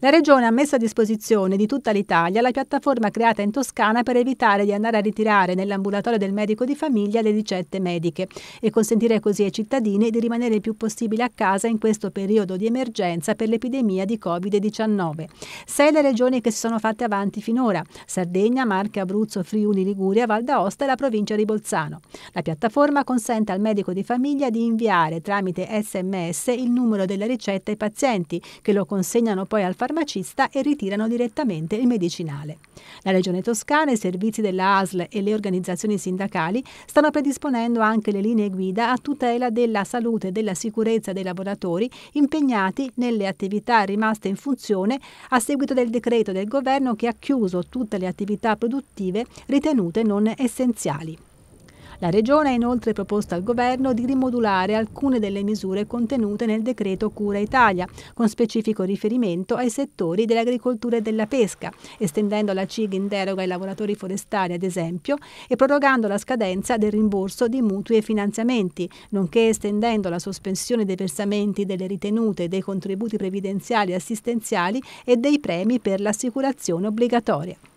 La Regione ha messo a disposizione di tutta l'Italia la piattaforma creata in Toscana per evitare di andare a ritirare nell'ambulatorio del medico di famiglia le ricette mediche e consentire così ai cittadini di rimanere il più possibile a casa in questo periodo di emergenza per l'epidemia di Covid-19. Sei le regioni che si sono fatte avanti finora, Sardegna, Marche, Abruzzo, Friuli, Liguria, Val d'Aosta e la provincia di Bolzano. La piattaforma consente al medico di famiglia di inviare tramite sms il numero della ricetta ai pazienti, che lo consegnano poi al farmacista farmacista e ritirano direttamente il medicinale. La Regione Toscana, i servizi della ASL e le organizzazioni sindacali stanno predisponendo anche le linee guida a tutela della salute e della sicurezza dei lavoratori impegnati nelle attività rimaste in funzione a seguito del decreto del governo che ha chiuso tutte le attività produttive ritenute non essenziali. La Regione ha inoltre proposto al Governo di rimodulare alcune delle misure contenute nel decreto Cura Italia, con specifico riferimento ai settori dell'agricoltura e della pesca, estendendo la CIG in deroga ai lavoratori forestali, ad esempio, e prorogando la scadenza del rimborso di mutui e finanziamenti, nonché estendendo la sospensione dei versamenti delle ritenute dei contributi previdenziali e assistenziali e dei premi per l'assicurazione obbligatoria.